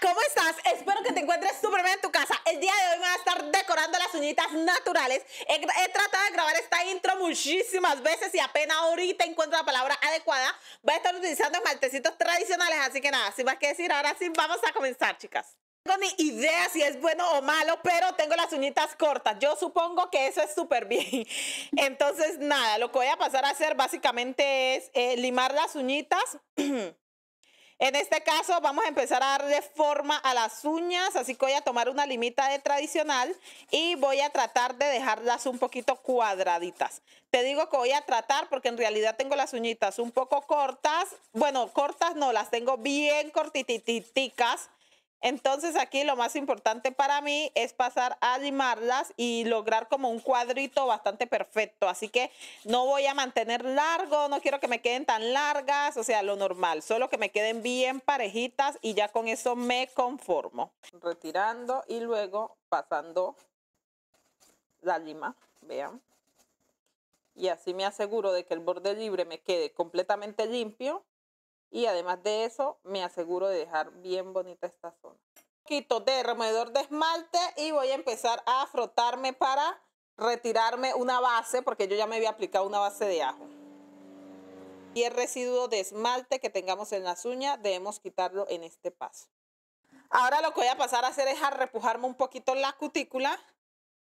¿cómo estás? Espero que te encuentres súper bien en tu casa. El día de hoy me voy a estar decorando las uñitas naturales. He, tratado de grabar esta intro muchísimas veces y apenas ahorita encuentro la palabra adecuada. Voy a estar utilizando esmaltecitos tradicionales, así que nada, sin más que decir, ahora sí vamos a comenzar, chicas tengo ni idea si es bueno o malo, pero tengo las uñitas cortas. Yo supongo que eso es súper bien. Entonces, nada, lo que voy a pasar a hacer básicamente es eh, limar las uñitas. En este caso vamos a empezar a darle forma a las uñas, así que voy a tomar una limita de tradicional y voy a tratar de dejarlas un poquito cuadraditas. Te digo que voy a tratar porque en realidad tengo las uñitas un poco cortas, bueno, cortas no, las tengo bien cortititicas entonces aquí lo más importante para mí es pasar a limarlas y lograr como un cuadrito bastante perfecto. Así que no voy a mantener largo, no quiero que me queden tan largas, o sea, lo normal. Solo que me queden bien parejitas y ya con eso me conformo. Retirando y luego pasando la lima, vean. Y así me aseguro de que el borde libre me quede completamente limpio y además de eso, me aseguro de dejar bien bonita esta zona. Un poquito de removedor de esmalte y voy a empezar a frotarme para retirarme una base, porque yo ya me había aplicado una base de ajo. Y el residuo de esmalte que tengamos en las uñas debemos quitarlo en este paso. Ahora lo que voy a pasar a hacer es a repujarme un poquito la cutícula.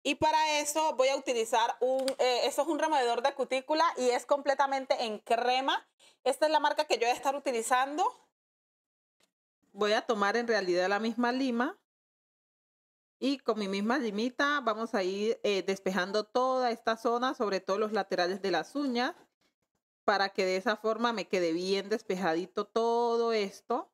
Y para eso voy a utilizar un, eh, eso es un removedor de cutícula y es completamente en crema. Esta es la marca que yo voy a estar utilizando. Voy a tomar en realidad la misma lima. Y con mi misma limita vamos a ir eh, despejando toda esta zona, sobre todo los laterales de las uñas, para que de esa forma me quede bien despejadito todo esto.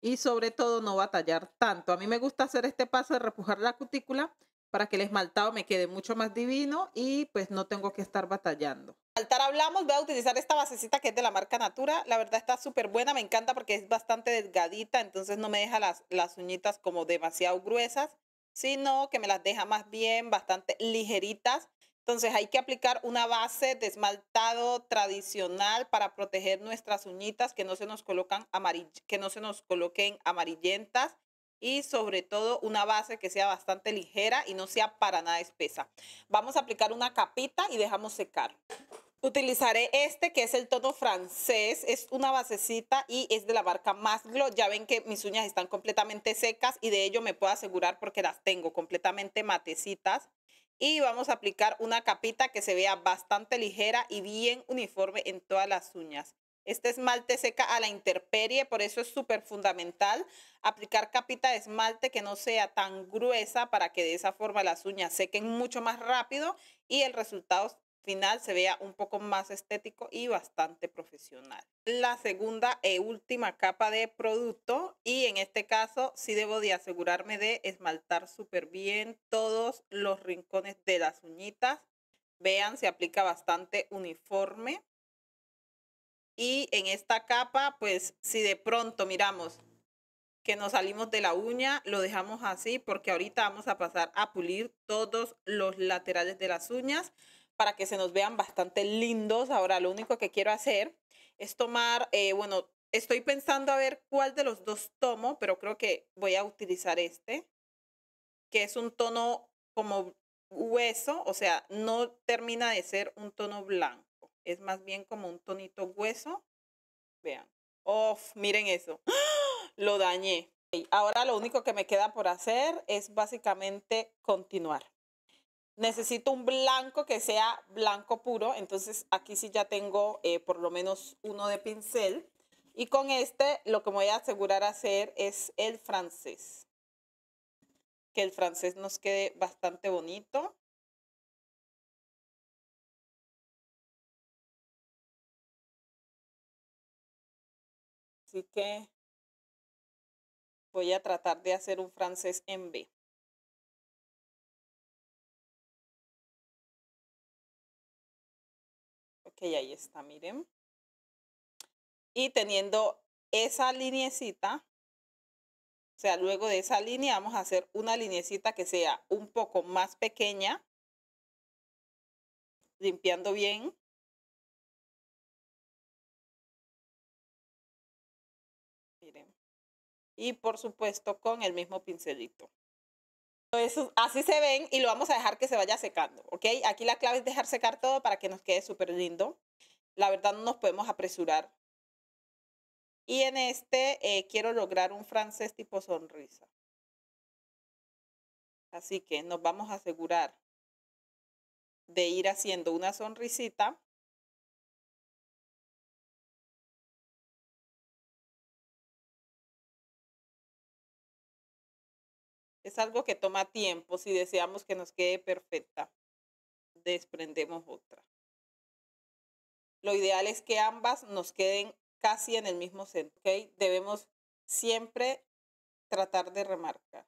Y sobre todo no batallar tanto. A mí me gusta hacer este paso de repujar la cutícula para que el esmaltado me quede mucho más divino y pues no tengo que estar batallando. Altar hablamos, voy a utilizar esta basecita que es de la marca Natura. La verdad está súper buena, me encanta porque es bastante delgadita, entonces no me deja las, las uñitas como demasiado gruesas, sino que me las deja más bien bastante ligeritas. Entonces hay que aplicar una base de esmaltado tradicional para proteger nuestras uñitas que no se nos, colocan que no se nos coloquen amarillentas y sobre todo una base que sea bastante ligera y no sea para nada espesa. Vamos a aplicar una capita y dejamos secar. Utilizaré este que es el tono francés, es una basecita y es de la marca maslow Ya ven que mis uñas están completamente secas y de ello me puedo asegurar porque las tengo completamente matecitas. Y vamos a aplicar una capita que se vea bastante ligera y bien uniforme en todas las uñas. Este esmalte seca a la interperie por eso es súper fundamental aplicar capita de esmalte que no sea tan gruesa para que de esa forma las uñas sequen mucho más rápido y el resultado final se vea un poco más estético y bastante profesional. La segunda y e última capa de producto y en este caso sí debo de asegurarme de esmaltar súper bien todos los rincones de las uñitas. Vean, se aplica bastante uniforme y en esta capa, pues si de pronto miramos que nos salimos de la uña, lo dejamos así porque ahorita vamos a pasar a pulir todos los laterales de las uñas para que se nos vean bastante lindos. Ahora lo único que quiero hacer es tomar, eh, bueno, estoy pensando a ver cuál de los dos tomo, pero creo que voy a utilizar este, que es un tono como hueso, o sea, no termina de ser un tono blanco es más bien como un tonito hueso. Vean. Oh, miren eso. ¡ah! Lo dañé. Ahora lo único que me queda por hacer es básicamente continuar. Necesito un blanco que sea blanco puro. Entonces aquí sí ya tengo eh, por lo menos uno de pincel. Y con este lo que me voy a asegurar hacer es el francés. Que el francés nos quede bastante bonito. Así que voy a tratar de hacer un francés en B. Ok, ahí está, miren. Y teniendo esa linecita, o sea, luego de esa línea vamos a hacer una linecita que sea un poco más pequeña, limpiando bien y por supuesto con el mismo pincelito. así se ven y lo vamos a dejar que se vaya secando, ¿ok? Aquí la clave es dejar secar todo para que nos quede súper lindo. La verdad no nos podemos apresurar. Y en este eh, quiero lograr un francés tipo sonrisa. Así que nos vamos a asegurar de ir haciendo una sonrisita Es algo que toma tiempo si deseamos que nos quede perfecta. Desprendemos otra. Lo ideal es que ambas nos queden casi en el mismo centro. Debemos siempre tratar de remarcar.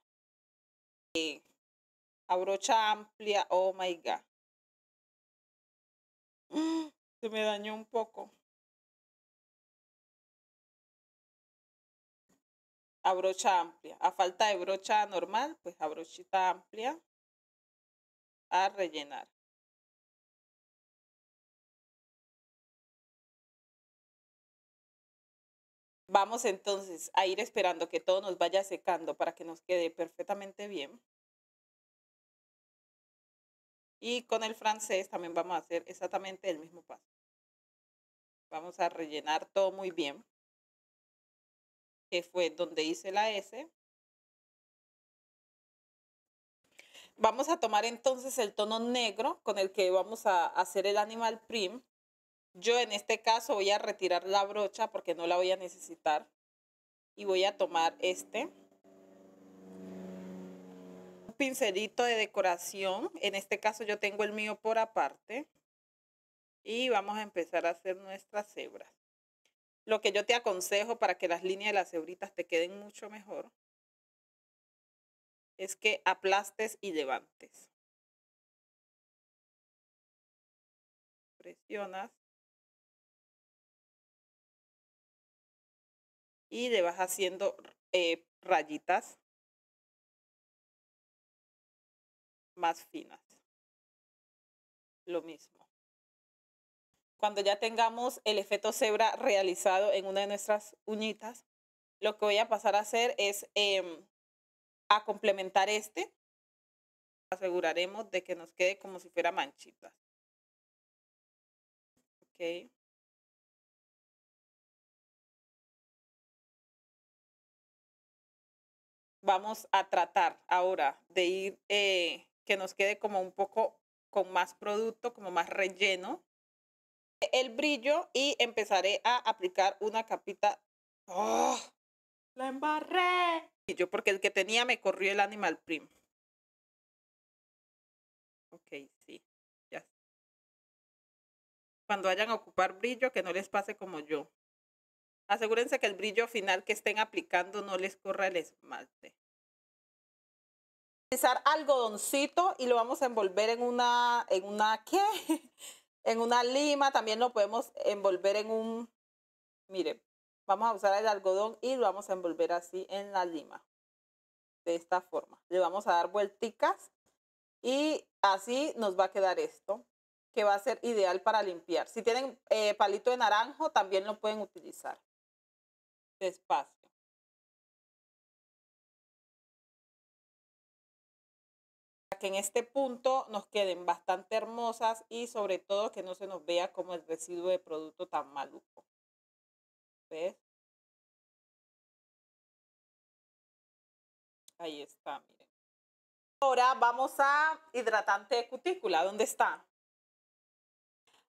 Eh, abrocha amplia, oh my god. Se me dañó un poco. a brocha amplia. A falta de brocha normal, pues a brochita amplia a rellenar. Vamos entonces a ir esperando que todo nos vaya secando para que nos quede perfectamente bien. Y con el francés también vamos a hacer exactamente el mismo paso. Vamos a rellenar todo muy bien fue donde hice la S. Vamos a tomar entonces el tono negro con el que vamos a hacer el animal prim. Yo en este caso voy a retirar la brocha porque no la voy a necesitar. Y voy a tomar este. pincelito de decoración. En este caso yo tengo el mío por aparte. Y vamos a empezar a hacer nuestras cebras. Lo que yo te aconsejo para que las líneas de las hebritas te queden mucho mejor es que aplastes y levantes. Presionas. Y le vas haciendo eh, rayitas más finas. Lo mismo cuando ya tengamos el efecto cebra realizado en una de nuestras uñitas, lo que voy a pasar a hacer es em, a complementar este. Aseguraremos de que nos quede como si fuera manchitas. Ok. Vamos a tratar ahora de ir eh, que nos quede como un poco con más producto, como más relleno el brillo y empezaré a aplicar una capita. ¡Oh! ¡La embarré! Y yo porque el que tenía me corrió el Animal Prim. okay sí. Ya. Cuando vayan a ocupar brillo, que no les pase como yo. Asegúrense que el brillo final que estén aplicando no les corra el esmalte. Utilizar algodoncito y lo vamos a envolver en una, en una, ¿qué? en una lima, también lo podemos envolver en un, mire vamos a usar el algodón y lo vamos a envolver así en la lima, de esta forma. Le vamos a dar vuelticas y así nos va a quedar esto, que va a ser ideal para limpiar. Si tienen eh, palito de naranjo, también lo pueden utilizar. Despacio. que en este punto nos queden bastante hermosas y sobre todo que no se nos vea como el residuo de producto tan maluco. ¿Ves? Ahí está, miren. Ahora vamos a hidratante de cutícula. ¿Dónde está?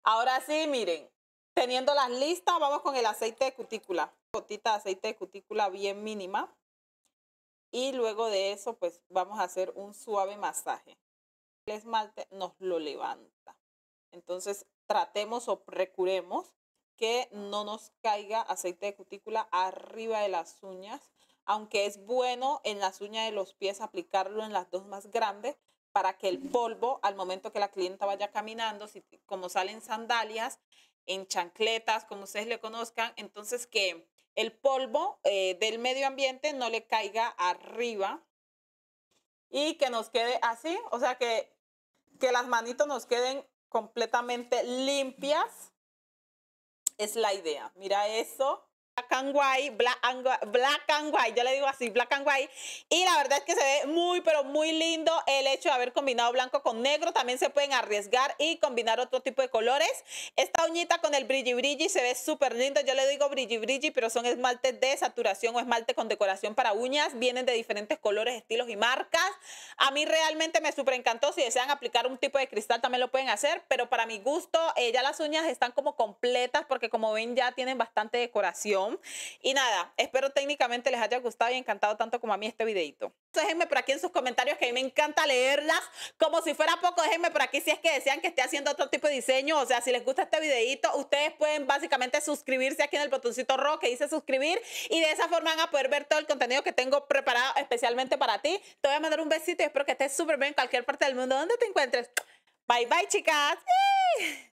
Ahora sí, miren. Teniendo las listas, vamos con el aceite de cutícula. Gotita de aceite de cutícula bien mínima. Y luego de eso, pues vamos a hacer un suave masaje. El esmalte nos lo levanta. Entonces, tratemos o procuremos que no nos caiga aceite de cutícula arriba de las uñas, aunque es bueno en las uñas de los pies aplicarlo en las dos más grandes para que el polvo, al momento que la clienta vaya caminando, si, como salen sandalias, en chancletas, como ustedes le conozcan, entonces que el polvo eh, del medio ambiente no le caiga arriba y que nos quede así, o sea que, que las manitos nos queden completamente limpias. Es la idea. Mira eso. Black and white, black and, black and white, yo le digo así, black and white. Y la verdad es que se ve muy, pero muy lindo el hecho de haber combinado blanco con negro. También se pueden arriesgar y combinar otro tipo de colores. Esta uñita con el brilli brilli se ve súper lindo. Yo le digo brilli brilli, pero son esmaltes de saturación o esmalte con decoración para uñas. Vienen de diferentes colores, estilos y marcas. A mí realmente me súper encantó. Si desean aplicar un tipo de cristal también lo pueden hacer, pero para mi gusto eh, ya las uñas están como completas porque como ven ya tienen bastante decoración. Y nada, espero técnicamente les haya gustado y encantado tanto como a mí este videito. Déjenme por aquí en sus comentarios que a mí me encanta leerlas. Como si fuera poco, déjenme por aquí si es que desean que esté haciendo otro tipo de diseño. O sea, si les gusta este videito, ustedes pueden básicamente suscribirse aquí en el botoncito rojo que dice suscribir. Y de esa forma van a poder ver todo el contenido que tengo preparado especialmente para ti. Te voy a mandar un besito y espero que estés súper bien en cualquier parte del mundo donde te encuentres. Bye bye, chicas.